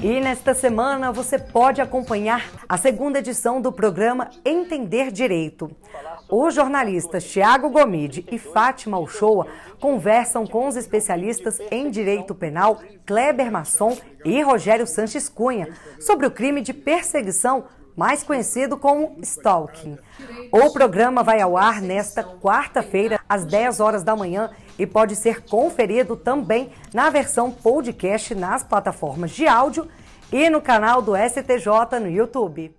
E nesta semana você pode acompanhar a segunda edição do programa Entender Direito. Os jornalistas Tiago Gomide e Fátima Ochoa conversam com os especialistas em direito penal Kleber Masson e Rogério Sanches Cunha sobre o crime de perseguição mais conhecido como Stalking. O programa vai ao ar nesta quarta-feira, às 10 horas da manhã, e pode ser conferido também na versão podcast nas plataformas de áudio e no canal do STJ no YouTube.